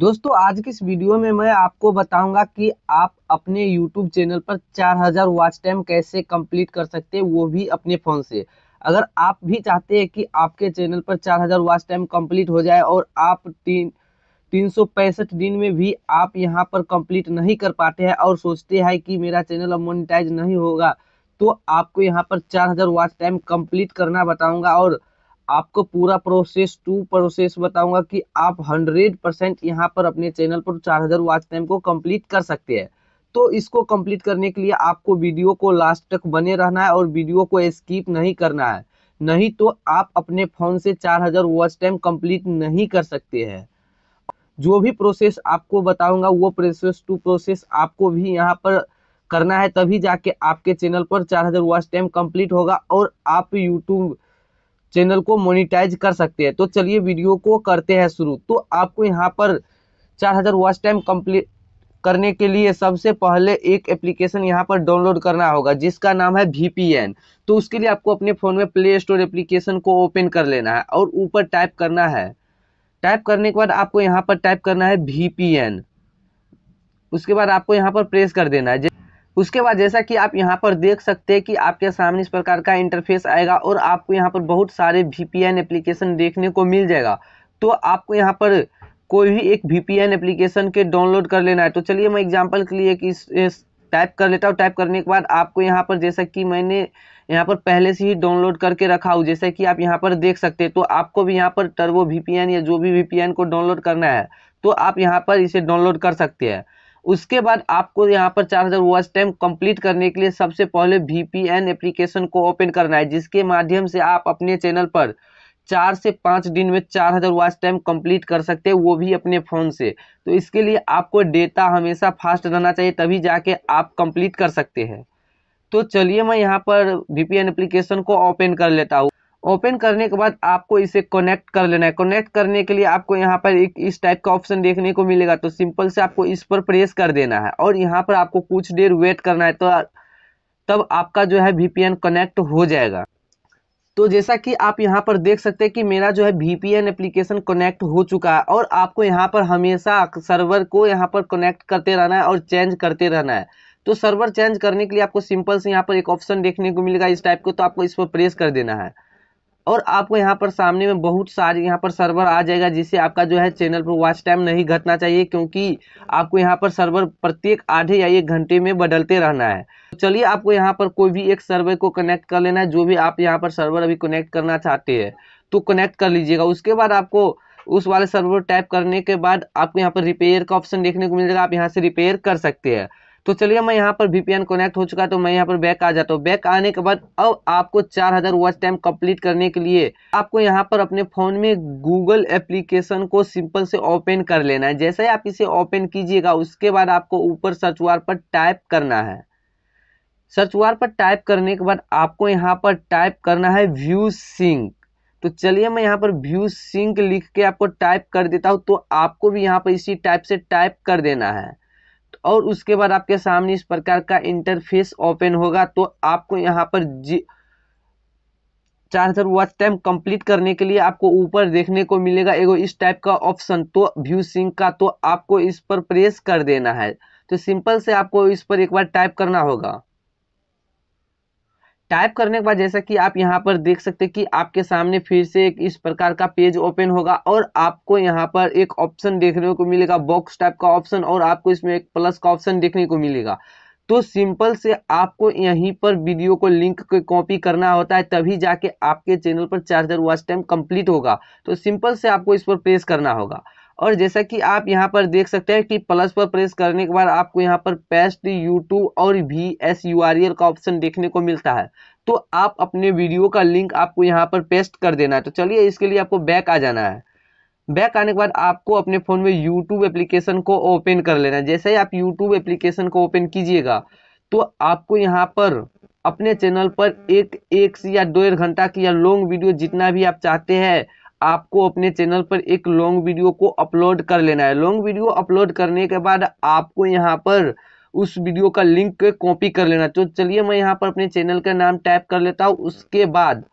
दोस्तों आज की इस वीडियो में मैं आपको बताऊंगा कि आप अपने YouTube चैनल पर 4000 वॉच टाइम कैसे कंप्लीट कर सकते हैं वो भी अपने फ़ोन से अगर आप भी चाहते हैं कि आपके चैनल पर 4000 वॉच टाइम कंप्लीट हो जाए और आप तीन तीन दिन में भी आप यहाँ पर कंप्लीट नहीं कर पाते हैं और सोचते हैं कि मेरा चैनल अब मोनिटाइज नहीं होगा तो आपको यहाँ पर चार वॉच टाइम कम्प्लीट करना बताऊँगा और आपको पूरा प्रोसेस टू प्रोसेस बताऊंगा कि आप हंड्रेड परसेंट यहाँ पर अपने चैनल पर चार हज़ार वॉच टाइम को कंप्लीट कर सकते हैं तो इसको कंप्लीट करने के लिए आपको वीडियो को लास्ट तक बने रहना है और वीडियो को स्किप नहीं करना है नहीं तो आप अपने फ़ोन से चार हज़ार वॉच टाइम कंप्लीट नहीं कर सकते हैं जो भी प्रोसेस आपको बताऊंगा वो प्रोसेस टू प्रोसेस आपको भी यहाँ पर करना है तभी जाके आपके चैनल पर चार हज़ार वॉच टाइम कंप्लीट होगा और आप यूट्यूब चैनल को मोनिटाइज कर सकते हैं तो चलिए वीडियो को करते हैं शुरू तो आपको यहाँ पर चार हज़ार वॉच टाइम कम्प्लीट करने के लिए सबसे पहले एक एप्लीकेशन यहाँ पर डाउनलोड करना होगा जिसका नाम है वी तो उसके लिए आपको अपने फ़ोन में प्ले स्टोर एप्लीकेशन को ओपन कर लेना है और ऊपर टाइप करना है टाइप करने के बाद आपको यहाँ पर टाइप करना है वी उसके बाद आपको यहाँ पर प्रेस कर देना है उसके बाद जैसा कि आप यहाँ पर देख सकते हैं कि आपके सामने इस प्रकार का इंटरफेस आएगा और आपको यहाँ पर बहुत सारे वी एप्लीकेशन देखने को मिल जाएगा तो आपको यहाँ पर कोई भी एक वी एप्लीकेशन के डाउनलोड कर लेना है तो चलिए मैं एग्जाम्पल के लिए कि टाइप कर लेता हूँ टाइप करने के बाद आपको यहाँ पर जैसा कि मैंने यहाँ पर पहले से ही डाउनलोड करके रखा हूँ जैसा कि आप यहाँ पर देख सकते हैं तो आपको भी यहाँ पर टर्बो वी या जो भी वी को डाउनलोड करना है तो आप यहाँ पर इसे डाउनलोड कर सकते हैं उसके बाद आपको यहाँ पर चार हज़ार वॉच टाइम कंप्लीट करने के लिए सबसे पहले वीपीएन एप्लीकेशन को ओपन करना है जिसके माध्यम से आप अपने चैनल पर चार से पाँच दिन में चार हज़ार वॉच टाइम कंप्लीट कर सकते हैं वो भी अपने फ़ोन से तो इसके लिए आपको डेटा हमेशा फास्ट रहना चाहिए तभी जाके आप कंप्लीट कर सकते हैं तो चलिए मैं यहाँ पर वी एप्लीकेशन को ओपन कर लेता हूँ ओपन करने के बाद आपको इसे कनेक्ट कर लेना है कनेक्ट करने के लिए आपको यहाँ पर एक इस टाइप का ऑप्शन देखने को मिलेगा तो सिंपल से आपको इस पर प्रेस कर देना है और यहाँ पर आपको कुछ देर वेट करना है तो तब आपका जो है वी कनेक्ट हो जाएगा तो जैसा कि आप यहाँ पर देख सकते हैं कि मेरा जो है एन एप्लीकेशन कनेक्ट हो चुका है और आपको यहाँ पर हमेशा सर्वर को यहाँ पर कनेक्ट करते रहना है और चेंज करते रहना है तो सर्वर चेंज करने के लिए आपको सिंपल से यहाँ पर एक ऑप्शन देखने को मिलेगा इस टाइप को तो आपको इस पर प्रेस कर देना है और आपको यहाँ पर सामने में बहुत सारे यहाँ पर सर्वर आ जाएगा जिससे आपका जो है चैनल पर वॉच टाइम नहीं घटना चाहिए क्योंकि आपको यहाँ पर सर्वर प्रत्येक आधे या एक घंटे में बदलते रहना है तो चलिए आपको यहाँ पर कोई भी एक सर्वर को कनेक्ट कर लेना है जो भी आप यहाँ पर सर्वर अभी कनेक्ट करना चाहते हैं तो कनेक्ट कर लीजिएगा उसके बाद आपको उस वाले सर्वर टाइप करने के बाद आपको यहाँ पर रिपेयर का ऑप्शन देखने को मिलेगा आप यहाँ से रिपेयर कर सकते हैं तो चलिए मैं यहाँ पर वीपीएन कनेक्ट हो चुका तो मैं यहाँ पर बैक आ जाता हूँ बैक आने के बाद अब आपको 4000 वॉच टाइम कंप्लीट करने के लिए आपको यहाँ पर अपने फोन में गूगल एप्लीकेशन को सिंपल से ओपन कर लेना है जैसे ही आप इसे ओपन कीजिएगा उसके बाद आपको ऊपर सर्च वार पर टाइप करना है सर्च वार पर टाइप करने के बाद आपको यहाँ पर टाइप करना है व्यू सिंक तो चलिए मैं यहाँ पर व्यू सिंक लिख के आपको टाइप कर देता हूँ तो आपको भी यहाँ पर इसी टाइप से टाइप कर देना है और उसके बाद आपके सामने इस प्रकार का इंटरफेस ओपन होगा तो आपको यहाँ पर जी चार हजार वॉच टाइम कंप्लीट करने के लिए आपको ऊपर देखने को मिलेगा एगो इस टाइप का ऑप्शन तो व्यू सिंक का तो आपको इस पर प्रेस कर देना है तो सिंपल से आपको इस पर एक बार टाइप करना होगा टाइप करने के बाद जैसा कि आप यहाँ पर देख सकते हैं कि आपके सामने फिर से एक इस प्रकार का पेज ओपन होगा और आपको यहाँ पर एक ऑप्शन देखने को मिलेगा बॉक्स टाइप का ऑप्शन और आपको इसमें एक प्लस का ऑप्शन देखने को मिलेगा तो सिंपल से आपको यहीं पर वीडियो को लिंक को कॉपी करना होता है तभी जाके आपके चैनल पर चार्जर वॉच टाइम कंप्लीट होगा तो सिंपल से आपको इस पर प्रेस करना होगा और जैसा कि आप यहाँ पर देख सकते हैं कि प्लस पर प्रेस करने के बाद आपको यहाँ पर पेस्ट यूट्यूब और V S U R L का ऑप्शन देखने को मिलता है तो आप अपने वीडियो का लिंक आपको यहाँ पर पेस्ट कर देना है तो चलिए इसके लिए आपको बैक आ जाना है बैक आने के बाद आपको अपने फ़ोन में यूट्यूब एप्लीकेशन को ओपन कर लेना है जैसे ही आप यूट्यूब एप्लीकेशन को ओपन कीजिएगा तो आपको यहाँ पर अपने चैनल पर एक एक या डेढ़ घंटा की या लॉन्ग वीडियो जितना भी आप चाहते हैं आपको अपने चैनल पर एक लॉन्ग वीडियो को अपलोड कर लेना है लॉन्ग वीडियो अपलोड करने के बाद आपको यहाँ पर उस वीडियो का लिंक कॉपी कर लेना तो चलिए मैं यहाँ पर अपने चैनल का नाम टाइप कर लेता हूँ उसके बाद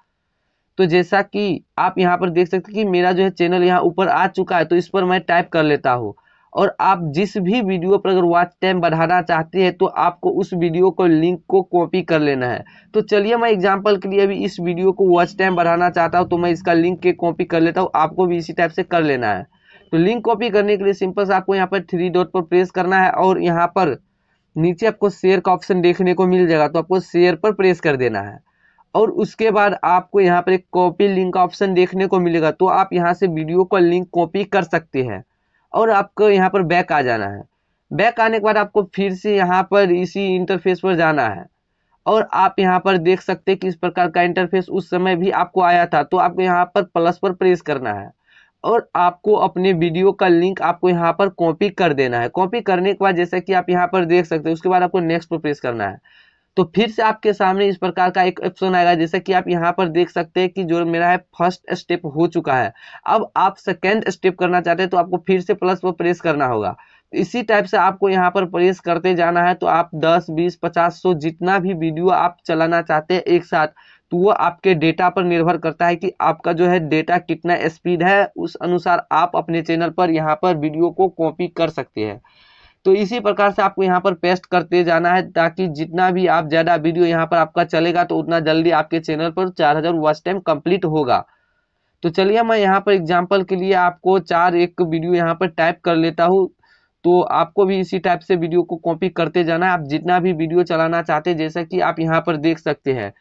तो जैसा कि आप यहाँ पर देख सकते हैं कि मेरा जो है चैनल यहाँ ऊपर आ चुका है तो इस पर मैं टाइप कर लेता हूँ और आप जिस भी वीडियो पर अगर वॉच टाइम बढ़ाना चाहते हैं तो आपको उस वीडियो को लिंक को कॉपी कर लेना है तो चलिए मैं एग्जाम्पल के लिए अभी इस वीडियो को वॉच टाइम बढ़ाना चाहता हूँ तो मैं इसका लिंक के कॉपी कर लेता हूँ आपको भी इसी टाइप से कर लेना है तो लिंक कॉपी करने के लिए सिंपल से आपको यहाँ पर थ्री डॉट पर प्रेस करना है और यहाँ पर नीचे आपको शेयर का ऑप्शन देखने को मिल जाएगा तो आपको शेयर पर प्रेस कर देना है और उसके बाद आपको यहाँ पर एक कॉपी लिंक का ऑप्शन देखने को मिलेगा तो आप यहाँ से वीडियो का लिंक कॉपी कर सकते हैं और आपको यहाँ पर बैक आ जाना है बैक आने के बाद आपको फिर से यहाँ पर इसी इंटरफेस पर जाना है और आप यहाँ पर देख सकते हैं इस प्रकार का इंटरफेस उस समय भी आपको आया था तो आपको यहाँ पर प्लस पर प्रेस करना है और आपको अपने वीडियो का लिंक आपको यहाँ पर कॉपी कर देना है कॉपी करने के बाद जैसा कि आप यहाँ पर देख सकते हैं उसके बाद आपको नेक्स्ट पर प्रेस करना है तो फिर से आपके सामने इस प्रकार का एक ऑप्शन आएगा जैसा कि आप यहाँ पर देख सकते हैं कि जो मेरा है फर्स्ट स्टेप हो चुका है अब आप सेकेंड स्टेप करना चाहते हैं तो आपको फिर से प्लस पर प्रेस करना होगा इसी टाइप से आपको यहाँ पर प्रेस करते जाना है तो आप 10, 20, 50, सौ जितना भी वीडियो आप चलाना चाहते हैं एक साथ तो वो आपके डेटा पर निर्भर करता है कि आपका जो है डेटा कितना स्पीड है उस अनुसार आप अपने चैनल पर यहाँ पर वीडियो को कॉपी कर सकते हैं तो इसी प्रकार से आपको यहाँ पर पेस्ट करते जाना है ताकि जितना भी आप ज़्यादा वीडियो यहाँ पर आपका चलेगा तो उतना जल्दी आपके चैनल पर चार हज़ार वॉच टाइम कंप्लीट होगा तो चलिए मैं यहाँ पर एग्जाम्पल के लिए आपको चार एक वीडियो यहाँ पर टाइप कर लेता हूँ तो आपको भी इसी टाइप से वीडियो को कॉपी करते जाना है आप जितना भी वीडियो चलाना चाहते हैं जैसा कि आप यहाँ पर देख सकते हैं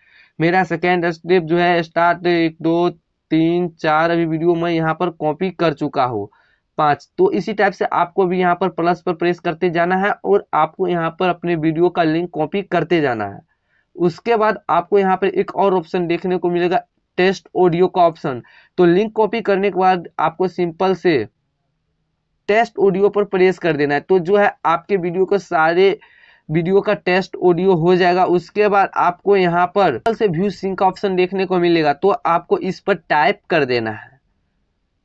मेरा सेकेंड स्टेप जो है स्टार्ट एक दो तीन चार अभी वीडियो मैं यहाँ पर कॉपी कर चुका हूँ पाँच तो इसी टाइप से आपको भी यहाँ पर प्लस पर प्रेस करते जाना है और आपको यहाँ पर अपने वीडियो का लिंक कॉपी करते जाना है उसके बाद आपको यहाँ पर एक और ऑप्शन देखने को मिलेगा टेस्ट ऑडियो का ऑप्शन तो लिंक कॉपी करने के बाद आपको सिंपल से टेस्ट ऑडियो पर प्रेस कर देना है तो जो है आपके वीडियो का सारे वीडियो का टेस्ट ऑडियो हो जाएगा उसके बाद आपको यहाँ पर से व्यू सिंक का ऑप्शन देखने को मिलेगा तो आपको इस पर टाइप कर देना है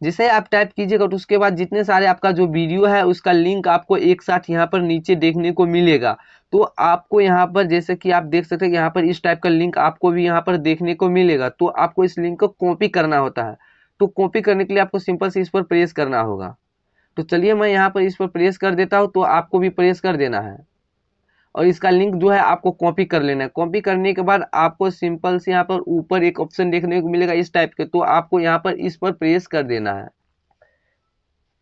जैसे आप टाइप कीजिएगा तो उसके बाद जितने सारे आपका जो वीडियो है उसका लिंक आपको एक साथ यहाँ पर नीचे देखने को मिलेगा तो आपको यहाँ पर जैसे कि आप देख सकते हैं यहाँ पर इस टाइप का लिंक आपको भी यहाँ पर देखने को मिलेगा तो आपको इस लिंक को कॉपी करना होता है तो कॉपी करने के लिए आपको सिंपल से इस पर प्रेस करना होगा तो चलिए मैं यहाँ पर इस पर प्रेस कर देता हूँ तो आपको भी प्रेस कर देना है और इसका लिंक जो है आपको कॉपी कर लेना है कॉपी करने के बाद आपको सिंपल से यहाँ पर ऊपर एक ऑप्शन देखने को मिलेगा इस टाइप के तो आपको यहाँ पर इस पर प्रेस कर देना है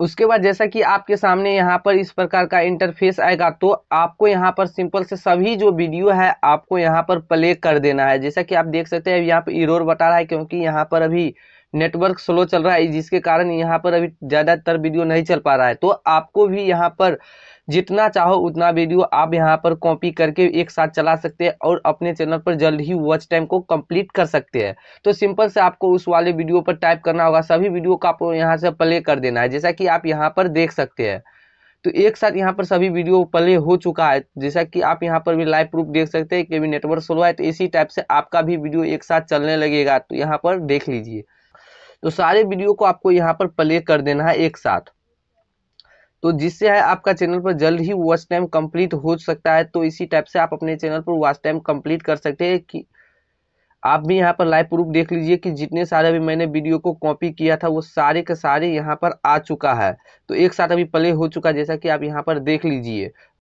उसके बाद जैसा कि आपके सामने यहाँ पर इस प्रकार का इंटरफेस आएगा तो आपको यहाँ पर सिंपल से सभी जो वीडियो है आपको यहाँ पर प्ले कर देना है जैसा कि आप देख सकते हैं यहाँ पर इरोर बता रहा है क्योंकि यहाँ पर अभी नेटवर्क स्लो चल रहा है जिसके कारण यहाँ पर अभी ज़्यादातर वीडियो नहीं चल पा रहा है तो आपको भी यहाँ पर जितना चाहो उतना वीडियो आप यहाँ पर कॉपी करके एक साथ चला सकते हैं और अपने चैनल पर जल्द ही वॉच टाइम को कंप्लीट कर सकते हैं तो सिंपल से आपको उस वाले वीडियो पर टाइप करना होगा सभी वीडियो का आपको यहाँ से प्ले कर देना है जैसा कि आप यहाँ पर देख सकते हैं तो एक साथ यहाँ पर सभी वीडियो प्ले हो चुका है जैसा कि आप यहाँ पर भी लाइव प्रूफ देख सकते हैं कि अभी नेटवर्क स्लो है तो इसी टाइप से आपका भी वीडियो एक साथ चलने लगेगा तो यहाँ पर देख लीजिए तो सारे वीडियो को आपको यहाँ पर प्ले कर देना है एक साथ तो जिससे है आपका चैनल पर जल्द ही वॉच टाइम कंप्लीट हो सकता है तो इसी टाइप से आप अपने चैनल पर वॉच टाइम कंप्लीट कर सकते हैं कि आप भी यहाँ पर लाइव प्रूफ देख लीजिए कि जितने सारे अभी मैंने वीडियो को कॉपी किया था वो सारे के सारे यहाँ पर आ चुका है तो एक साथ अभी प्ले हो चुका है जैसा कि आप यहाँ पर देख लीजिए